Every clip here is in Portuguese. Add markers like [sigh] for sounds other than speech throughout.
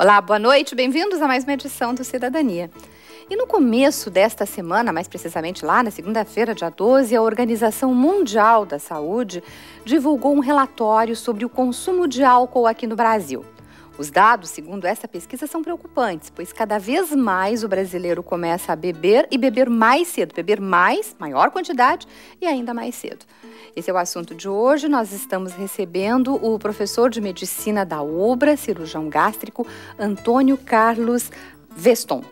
Olá, boa noite, bem-vindos a mais uma edição do Cidadania. E no começo desta semana, mais precisamente lá na segunda-feira, dia 12, a Organização Mundial da Saúde divulgou um relatório sobre o consumo de álcool aqui no Brasil. Os dados, segundo essa pesquisa, são preocupantes, pois cada vez mais o brasileiro começa a beber e beber mais cedo, beber mais, maior quantidade e ainda mais cedo. Esse é o assunto de hoje. Nós estamos recebendo o professor de medicina da UBRA, cirurgião gástrico, Antônio Carlos Veston.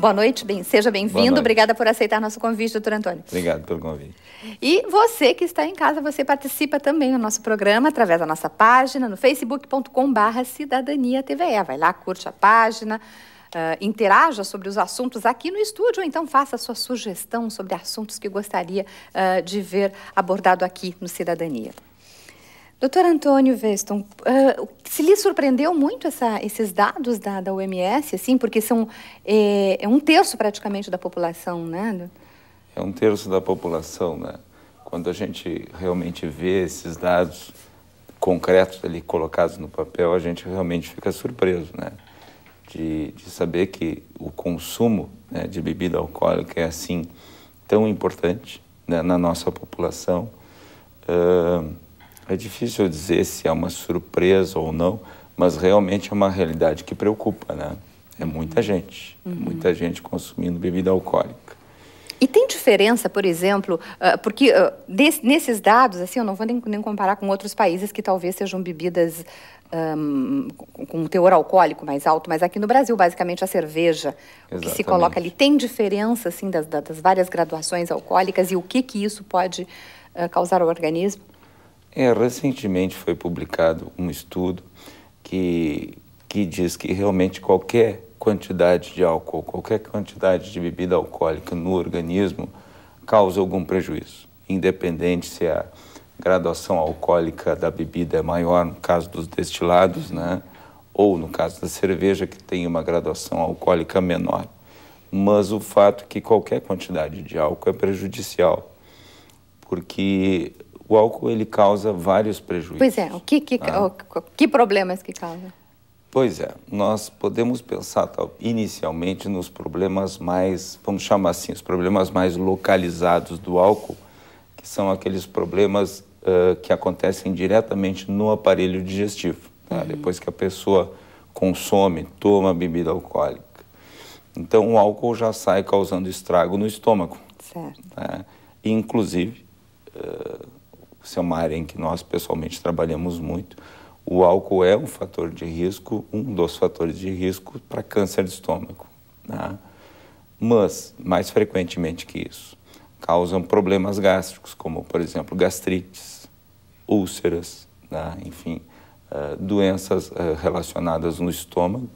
Boa noite, bem, seja bem-vindo. Obrigada por aceitar nosso convite, doutor Antônio. Obrigado pelo convite. E você que está em casa, você participa também do nosso programa através da nossa página no facebookcom Cidadania TVE. Vai lá, curte a página. Uh, interaja sobre os assuntos aqui no estúdio, ou então faça a sua sugestão sobre assuntos que gostaria uh, de ver abordado aqui no Cidadania. Doutor Antônio Veston, uh, ah, se lhe surpreendeu muito essa, esses dados da, da OMS, assim, porque são é, é, um terço praticamente da população, né? É um terço da população, né? Quando a gente realmente vê esses dados concretos ali colocados no papel, a gente realmente fica surpreso, né? De, de saber que o consumo né, de bebida alcoólica é assim tão importante né, na nossa população. Uh, é difícil dizer se é uma surpresa ou não, mas realmente é uma realidade que preocupa, né? É muita gente, é uhum. é muita gente consumindo bebida alcoólica. E tem diferença, por exemplo, ah, porque ah, nesses dados, assim, eu não vou nem, comparar com outros países que talvez sejam bebidas um, com teor alcoólico mais alto, mas aqui no Brasil, basicamente, a cerveja Exatamente. que se coloca ali. Tem diferença, assim, das, das várias graduações alcoólicas e o que, que isso pode ah, causar ao organismo? É, recentemente foi publicado um estudo que, que diz que realmente qualquer quantidade de álcool, qualquer quantidade de bebida alcoólica no organismo causa algum prejuízo, independente se a graduação alcoólica da bebida é maior no caso dos destilados, né? ou no caso da cerveja, que tem uma graduação alcoólica menor. Mas o fato é que qualquer quantidade de álcool é prejudicial, porque o álcool ele causa vários prejuízos. Pois é, o que, que, tá? o, que problemas que causa? Pois é, nós podemos pensar inicialmente nos problemas mais, vamos chamar assim, os problemas mais localizados do álcool, que são aqueles problemas uh, que acontecem diretamente no aparelho digestivo, tá? uhum. depois que a pessoa consome, toma bebida alcoólica. Então o álcool já sai causando estrago no estômago. Certo. Né? Inclusive, isso é uma área em que nós pessoalmente trabalhamos muito. O álcool é um fator de risco, um dos fatores de risco para câncer de estômago. Né? Mas, mais frequentemente que isso, causam problemas gástricos, como, por exemplo, gastrites, úlceras, né? enfim, uh, doenças uh, relacionadas no estômago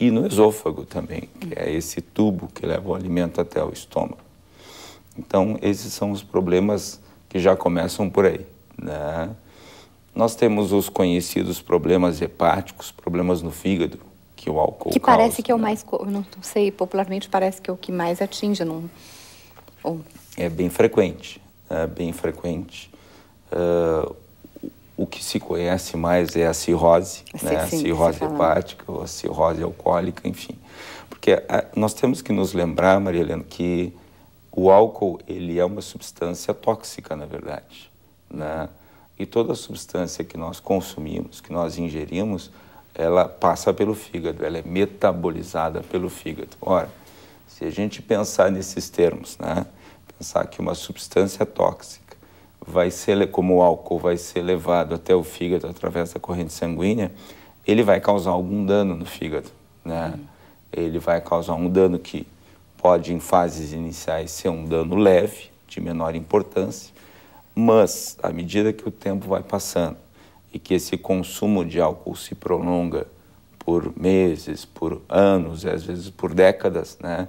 e no esôfago também, que é esse tubo que leva o alimento até o estômago. Então, esses são os problemas que já começam por aí. Né? Nós temos os conhecidos problemas hepáticos, problemas no fígado, que o álcool Que causa, parece que é o né? mais, não sei, popularmente parece que é o que mais atinge. Não... Ou... É bem frequente, é bem frequente. Uh, o que se conhece mais é a cirrose, né? Sim, a cirrose hepática, ou a cirrose alcoólica, enfim. Porque a, ah, nós temos que nos lembrar, Maria Helena, que o álcool ele é uma substância tóxica, na verdade, né? E toda substância que nós consumimos, que nós ingerimos, ela passa pelo fígado, ela é metabolizada pelo fígado. Ora, se a gente pensar nesses termos, né? Pensar que uma substância tóxica vai ser como o álcool vai ser levado até o fígado através da corrente sanguínea, ele vai causar algum dano no fígado, né? Uhum. Ele vai causar um dano que pode, em fases iniciais, ser um dano leve, de menor importância, mas à medida que o tempo vai passando e que esse consumo de álcool se prolonga por meses, por anos, às vezes por décadas, né,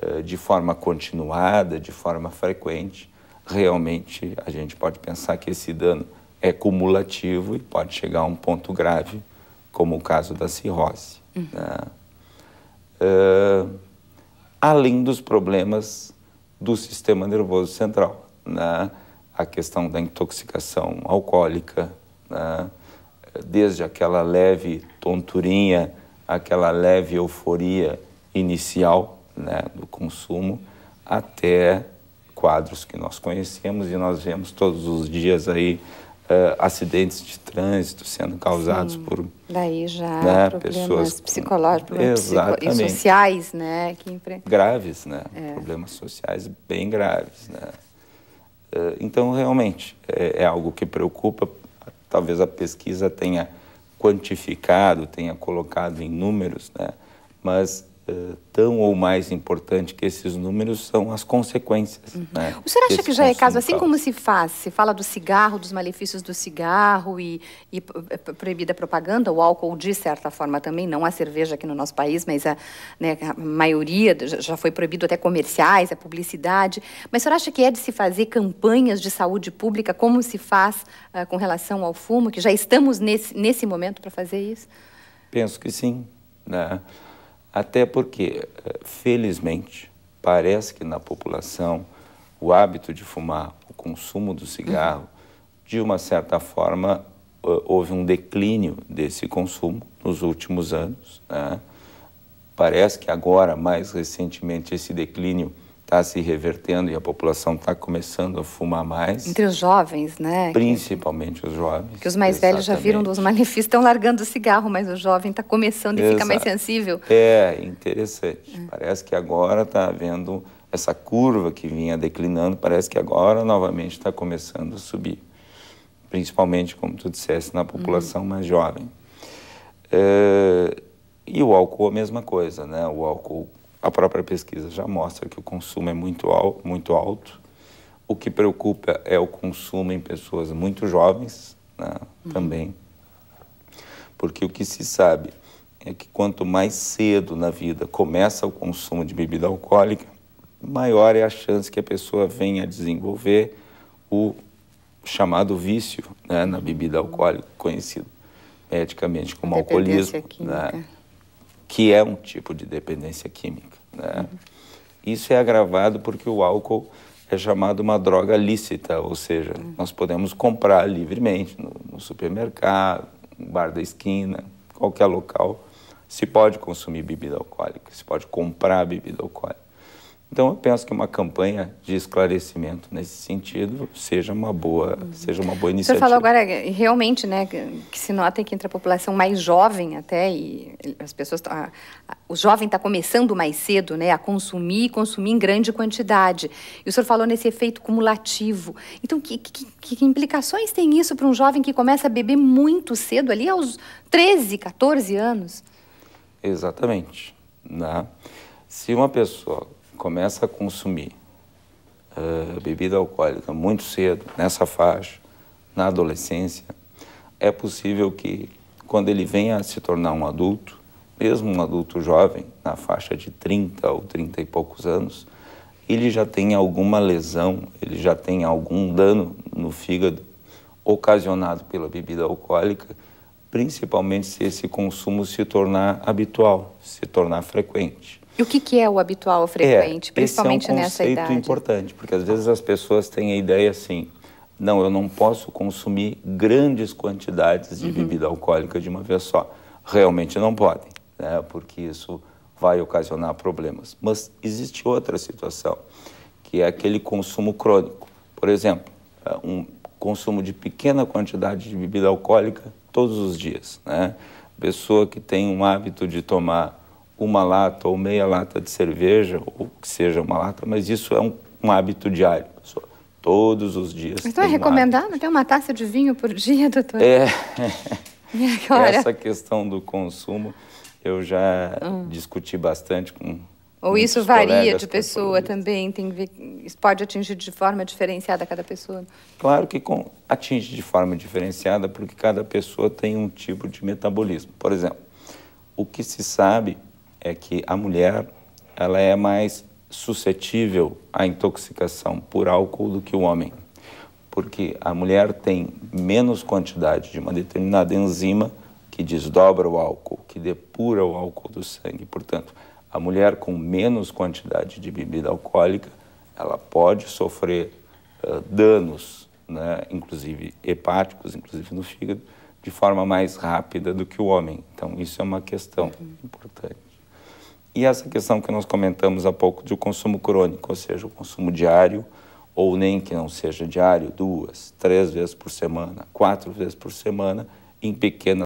eh, de forma continuada, de forma frequente, realmente a gente pode pensar que esse dano é cumulativo e pode chegar a um ponto grave, como o caso da cirrose. Uhum. Né? Eh, além dos problemas do sistema nervoso central, né? a questão da intoxicação alcoólica, né? desde aquela leve tonturinha, aquela leve euforia inicial né? do consumo, até quadros que nós conhecemos e nós vemos todos os dias aí Uh, acidentes de trânsito sendo causados Sim. por daí já né, pessoas psicológicos problemas psico e sociais né que graves né é. problemas sociais bem graves né uh, então realmente é, é, algo que preocupa talvez a pesquisa tenha quantificado tenha colocado em números né mas eh, tão ou mais importante que esses números são as consequências. Uhum. Né, o senhor acha que já é caso, assim como se faz, se fala do cigarro, dos malefícios do cigarro e, e eh, proibida a propaganda, o álcool de certa forma também, não a cerveja aqui no nosso país, mas a, né, a maioria já foi proibido até comerciais, a publicidade. Mas o senhor acha que é de se fazer campanhas de saúde pública, como se faz uh, com relação ao fumo, que já estamos nesse, nesse momento para fazer isso? Penso que sim, né? Até porque, eh, felizmente, parece que na população o hábito de fumar, o consumo do cigarro, de uma certa forma, eh, houve um declínio desse consumo nos últimos anos. Né? Parece que agora, mais recentemente, esse declínio está se revertendo e a população está começando a fumar mais. Entre os jovens, né? Principalmente que, os jovens. Que os mais exatamente. velhos já viram dos manifestos, estão largando o cigarro, mas o jovem está começando e fica mais sensível. É, interessante. É. Parece que agora está havendo essa curva que vinha declinando, parece que agora novamente está começando a subir. Principalmente, como tu disseste, na população uhum. mais jovem. É... E o álcool, a mesma coisa, né? O álcool a própria pesquisa já mostra que o consumo é muito, al muito alto. O que preocupa é o consumo em pessoas muito jovens né, uhum. também, porque o que se sabe é que quanto mais cedo na vida começa o consumo de bebida alcoólica, maior é a chance que a pessoa venha a desenvolver o chamado vício né, na bebida alcoólica, conhecido medicamente como alcoolismo. Né? que é um tipo de dependência química. Né? Uhum. Isso é agravado porque o álcool é chamado uma droga lícita, ou seja, uhum. nós podemos comprar livremente no, no supermercado, no bar da esquina, qualquer local, se pode consumir bebida alcoólica, se pode comprar bebida alcoólica. Então eu penso que uma campanha de esclarecimento nesse sentido seja uma boa, seja uma boa iniciativa. Você falou agora realmente, né, que se nota que entre a população mais jovem até e as pessoas tá, a, o jovem está começando mais cedo, né, a consumir, consumir em grande quantidade. E o senhor falou nesse efeito cumulativo. Então que, que, que implicações tem isso para um jovem que começa a beber muito cedo ali aos 13, 14 anos? Exatamente, né? Se uma pessoa começa a consumir uh, bebida alcoólica muito cedo, nessa faixa, na adolescência, é possível que, quando ele venha a se tornar um adulto, mesmo um adulto jovem, na faixa de 30 ou 30 e poucos anos, ele já tem alguma lesão, ele já tem algum dano no fígado ocasionado pela bebida alcoólica, principalmente se esse consumo se tornar habitual, se tornar frequente. E o que, que é o habitual ou frequente, é, principalmente nessa idade? Esse é um conceito importante, porque às vezes as pessoas têm a ideia assim, não, eu não posso consumir grandes quantidades de uhum. bebida alcoólica de uma vez só. Realmente não podem, né? porque isso vai ocasionar problemas. Mas existe outra situação, que é aquele consumo crônico. Por exemplo, é, um consumo de pequena quantidade de bebida alcoólica todos os dias. Né? Pessoa que tem um hábito de tomar uma lata ou meia lata de cerveja, ou que seja uma lata, mas isso é um, um hábito diário. Pessoal. Todos os dias. Então é recomendado até uma taça de vinho por dia, doutor? É. [laughs] Essa questão do consumo eu já hum. discuti bastante com. Ou isso varia de pessoa também? Tem, isso pode atingir de forma diferenciada cada pessoa? Claro que com, atinge de forma diferenciada, porque cada pessoa tem um tipo de metabolismo. Por exemplo, o que se sabe é que a mulher ela é mais suscetível à intoxicação por álcool do que o homem, porque a mulher tem menos quantidade de uma determinada enzima que desdobra o álcool, que depura o álcool do sangue. Portanto, a mulher com menos quantidade de bebida alcoólica, ela pode sofrer uh, danos, né, inclusive hepáticos, inclusive no fígado, de forma mais rápida do que o homem. Então, isso é uma questão importante. E essa questão que nós comentamos há pouco do consumo crônico, ou seja, o consumo diário, ou nem que não seja diário, duas, três vezes por semana, quatro vezes por semana, em pequenas